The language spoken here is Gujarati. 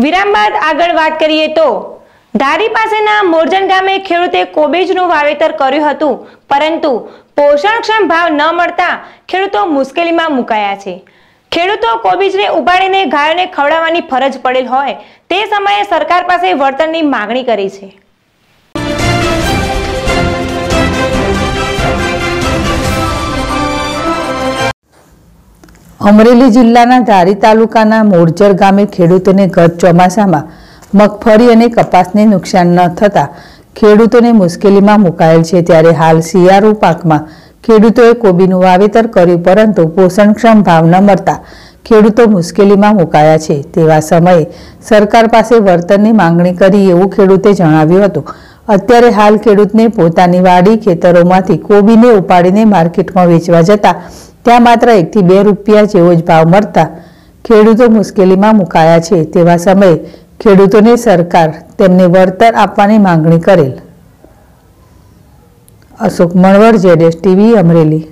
વિરામ બાદ આગળ વાત કરીએ તો ધારી પાસેના મોરજણ ગામે ખેડૂતે કોબીજનું વાવેતર કર્યું હતું પરંતુ પોષણક્ષમ ભાવ ન મળતા ખેડૂતો મુશ્કેલીમાં મુકાયા છે ખેડૂતો કોબીજને ઉપાડીને ગાયોને ખવડાવવાની ફરજ પડેલ હોય તે સમયે સરકાર પાસે વળતરની માગણી કરી છે અમરેલી જિલ્લાના ધારી તાલુકાના મોરજર ગામે ખેડૂતોને ગત ચોમાસામાં મગફળી અને કપાસને નુકસાન ન થતાં ખેડૂતોને મુશ્કેલીમાં મુકાયેલ છે ત્યારે હાલ શિયાળુ પાકમાં ખેડૂતોએ કોબીનું વાવેતર કર્યું પરંતુ પોષણક્ષમ ભાવ ન મળતા ખેડૂતો મુશ્કેલીમાં મુકાયા છે તેવા સમયે સરકાર પાસે વર્તનની માંગણી કરી એવું ખેડૂતે જણાવ્યું હતું અત્યારે હાલ ખેડૂતને પોતાની વાડી ખેતરોમાંથી કોબીને ઉપાડીને માર્કેટમાં વેચવા જતાં ત્યાં માત્ર એકથી બે રૂપિયા જેવો જ ભાવ મળતા ખેડૂતો મુશ્કેલીમાં મુકાયા છે તેવા સમયે ખેડૂતોને સરકાર તેમને વળતર આપવાની માંગણી કરેલ અશોક મણવર જેડેસ ટીવી અમરેલી